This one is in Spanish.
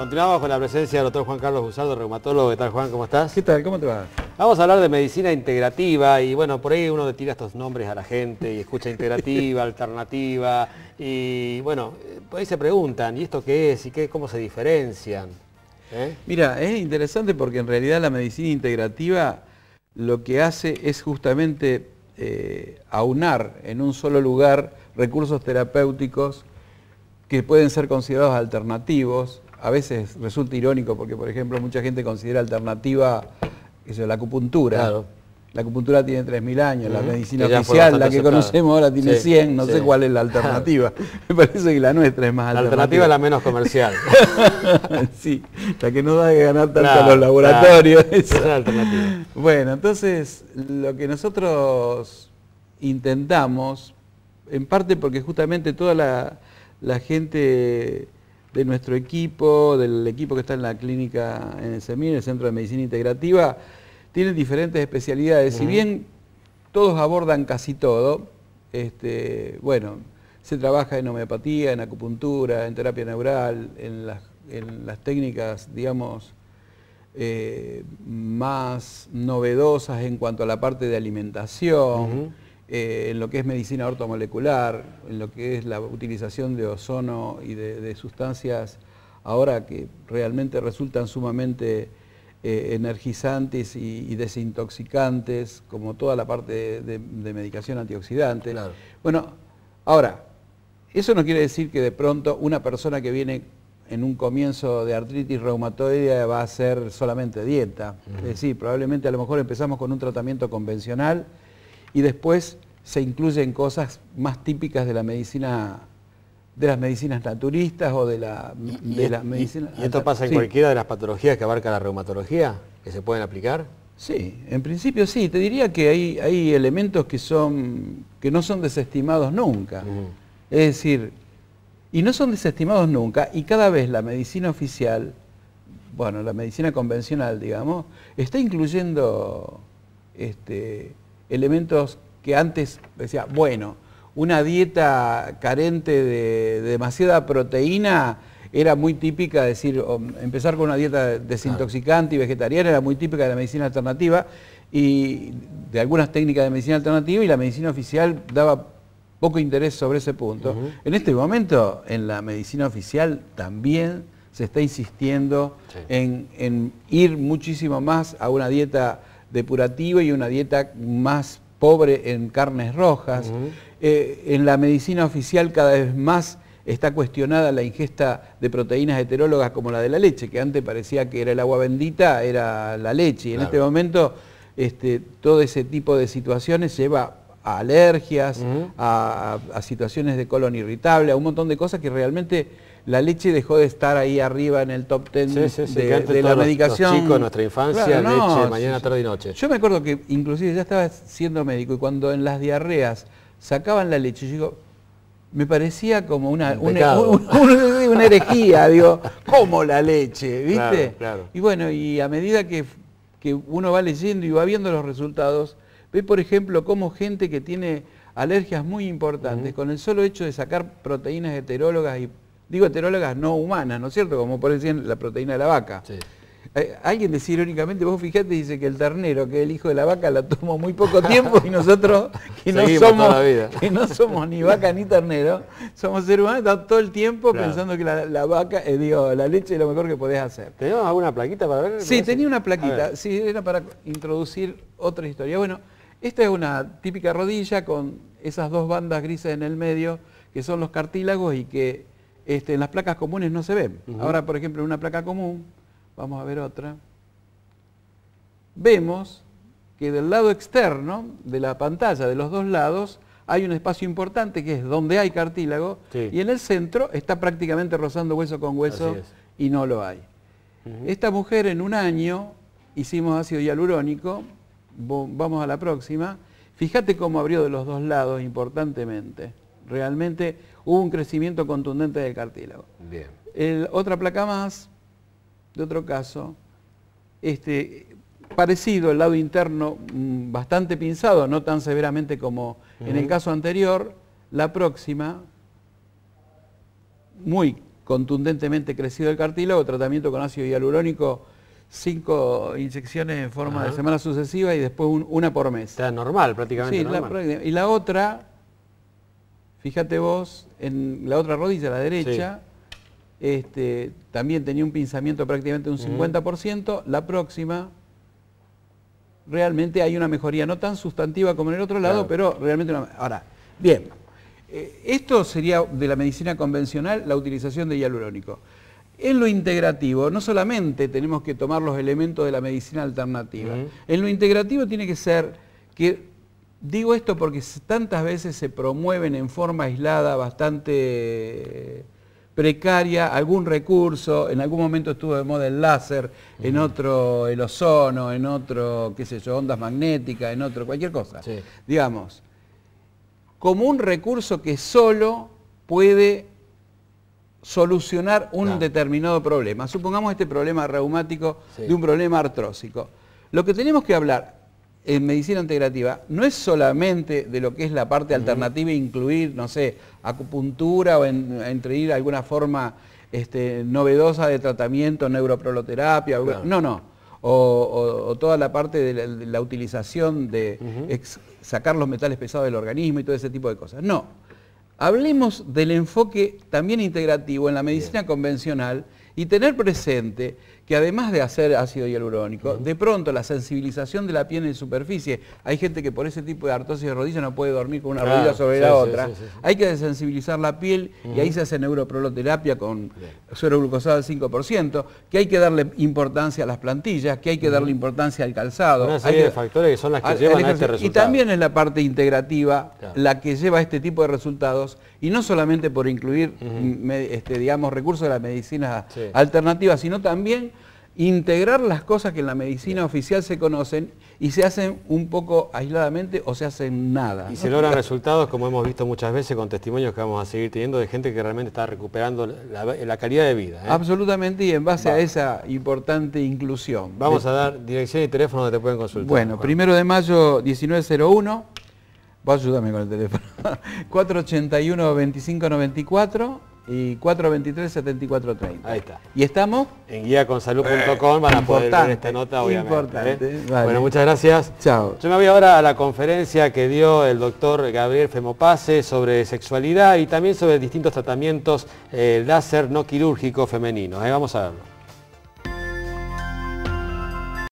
Continuamos con la presencia del doctor Juan Carlos Guzardo, reumatólogo. ¿Qué tal, Juan? ¿Cómo estás? ¿Qué tal? ¿Cómo te va? Vamos a hablar de medicina integrativa y bueno, por ahí uno le tira estos nombres a la gente y escucha integrativa, alternativa y bueno, por ahí se preguntan, ¿y esto qué es? ¿Y qué, cómo se diferencian? ¿Eh? Mira, es interesante porque en realidad la medicina integrativa lo que hace es justamente eh, aunar en un solo lugar recursos terapéuticos que pueden ser considerados alternativos, a veces resulta irónico porque, por ejemplo, mucha gente considera alternativa eso, la acupuntura. La acupuntura tiene 3.000 años, la medicina oficial, la que conocemos ahora tiene 100, no sé cuál es la alternativa. Me parece que la nuestra es más alternativa. La alternativa es la menos comercial. sí, la que no da de ganar tanto los laboratorios. Bueno, entonces lo que nosotros intentamos, en parte porque justamente toda la, la gente de nuestro equipo, del equipo que está en la clínica en el CEMIR, el Centro de Medicina Integrativa, tienen diferentes especialidades. Si bien todos abordan casi todo, este, bueno, se trabaja en homeopatía, en acupuntura, en terapia neural, en las, en las técnicas, digamos, eh, más novedosas en cuanto a la parte de alimentación. Eh, en lo que es medicina ortomolecular, en lo que es la utilización de ozono y de, sustancias ahora que realmente resultan sumamente eh, energizantes y, desintoxicantes, como toda la parte de, medicación antioxidante. Bueno, ahora, eso no quiere decir que de pronto una persona que viene en un comienzo de artritis reumatoidea va a ser solamente dieta. Es decir, probablemente a lo mejor empezamos con un tratamiento convencional y después se incluyen cosas más típicas de la medicina de las medicinas naturistas o de la, de medicina... ¿Y, esto pasa en cualquiera de las patologías que abarca la reumatología que se pueden aplicar? Sí, en principio sí. Te diría que hay, hay elementos que, son, que no son desestimados nunca. Es decir, y no son desestimados nunca y cada vez la medicina oficial, bueno, la medicina convencional, digamos, está incluyendo este, elementos que antes decía, bueno, una dieta carente de, demasiada proteína era muy típica, decir, empezar con una dieta desintoxicante y vegetariana era muy típica de la medicina alternativa y de algunas técnicas de medicina alternativa y la medicina oficial daba poco interés sobre ese punto. En este momento, en la medicina oficial también se está insistiendo en, en, ir muchísimo más a una dieta depurativo y una dieta más pobre en carnes rojas. Eh, en la medicina oficial cada vez más está cuestionada la ingesta de proteínas heterólogas como la de la leche, que antes parecía que era el agua bendita, era la leche. Y en este momento este, todo ese tipo de situaciones lleva a alergias, a, situaciones de colon irritable, a un montón de cosas que realmente la leche dejó de estar ahí arriba en el top ten sí, de, la medicación. Los chicos, nuestra infancia, leche, mañana, tarde y noche. Yo me acuerdo que inclusive ya estaba siendo médico y cuando en las diarreas sacaban la leche, yo digo, me parecía como una, una, una, herejía, digo, ¿cómo la leche, ¿viste? Y bueno, y a medida que, uno va leyendo y va viendo los resultados, ve por ejemplo cómo gente que tiene alergias muy importantes, con el solo hecho de sacar proteínas heterólogas y Digo heterólogas no humanas, ¿no es cierto? Como por decir la proteína de la vaca. Eh, alguien decía irónicamente, vos fijate, dice que el ternero, que es el hijo de la vaca, la tomó muy poco tiempo y nosotros, que no, somos, ni vaca ni ternero, somos seres humanos, estamos todo el tiempo pensando que la, vaca, eh, digo, la leche es lo mejor que podés hacer. ¿Teníamos alguna plaquita para ver? Sí, tenía una plaquita, sí, era para introducir otra historia. Bueno, esta es una típica rodilla con esas dos bandas grises en el medio, que son los cartílagos y que en este, las placas comunes no se ven. Ahora, por ejemplo, en una placa común, vamos a ver otra, vemos que del lado externo de la pantalla, de los dos lados, hay un espacio importante que es donde hay cartílago y en el centro está prácticamente rozando hueso con hueso y no lo hay. Esta mujer en un año hicimos ácido hialurónico, vamos a la próxima, fíjate cómo abrió de los dos lados importantemente. Realmente hubo un crecimiento contundente del cartílago. Bien. otra placa más, de otro caso, este, parecido, el lado interno mm, bastante pinzado, no tan severamente como en el caso anterior, la próxima, muy contundentemente crecido el cartílago, tratamiento con ácido hialurónico, cinco inyecciones en forma de semana sucesiva y después una por mes. Está normal prácticamente. y la otra Fíjate vos, en la otra rodilla, a la derecha, este, también tenía un pinzamiento prácticamente de un 50%. La próxima, realmente hay una mejoría, no tan sustantiva como en el otro lado, pero realmente una... Ahora, bien, eh, esto sería de la medicina convencional la utilización de hialurónico. En lo integrativo, no solamente tenemos que tomar los elementos de la medicina alternativa, en lo integrativo tiene que ser que Digo esto porque tantas veces se promueven en forma aislada, bastante precaria, algún recurso, en algún momento estuvo de moda el láser, en otro el ozono, en otro, qué sé yo, ondas magnéticas, en otro, cualquier cosa. Digamos, como un recurso que solo puede solucionar un determinado problema. Supongamos este problema reumático de un problema artrósico. Lo que tenemos que hablar, en medicina integrativa no es solamente de lo que es la parte alternativa, incluir, no sé, acupuntura o entre entreir alguna forma este, novedosa de tratamiento, neuroproloterapia, no, no. O, toda la parte de la, utilización de sacar los metales pesados del organismo y todo ese tipo de cosas. No. Hablemos del enfoque también integrativo en la medicina convencional y tener presente que además de hacer ácido hialurónico, de pronto la sensibilización de la piel en superficie, hay gente que por ese tipo de artrosis de rodilla no puede dormir con una rodilla sobre la otra, hay que desensibilizar la piel y ahí se hace neuroproloterapia con suero glucosado al 5%, que hay que darle importancia a las plantillas, que hay que darle importancia al calzado. Una serie hay de factores que son las que llevan a este resultado. Y también es la parte integrativa la que lleva este tipo de resultados y no solamente por incluir, este, digamos, recursos de las medicinas alternativas, sino también integrar las cosas que en la medicina oficial se conocen y se hacen un poco aisladamente o se hacen nada. Y se logran resultados, como hemos visto muchas veces con testimonios que vamos a seguir teniendo, de gente que realmente está recuperando la, calidad de vida. ¿eh? Absolutamente, y en base a esa importante inclusión. Vamos a dar dirección y teléfono donde te pueden consultar. Bueno, primero de mayo 1901, vos ayúdame con el teléfono, 481-2594, y 423-7430. Ahí está. Y estamos... En guiaconsalud.com van a poder ver esta nota, obviamente. ¿eh? Bueno, muchas gracias. Chao. Yo me voy ahora a la conferencia que dio el doctor Gabriel Femopase sobre sexualidad y también sobre distintos tratamientos eh, láser no quirúrgico femenino. Ahí ¿eh? vamos a verlo.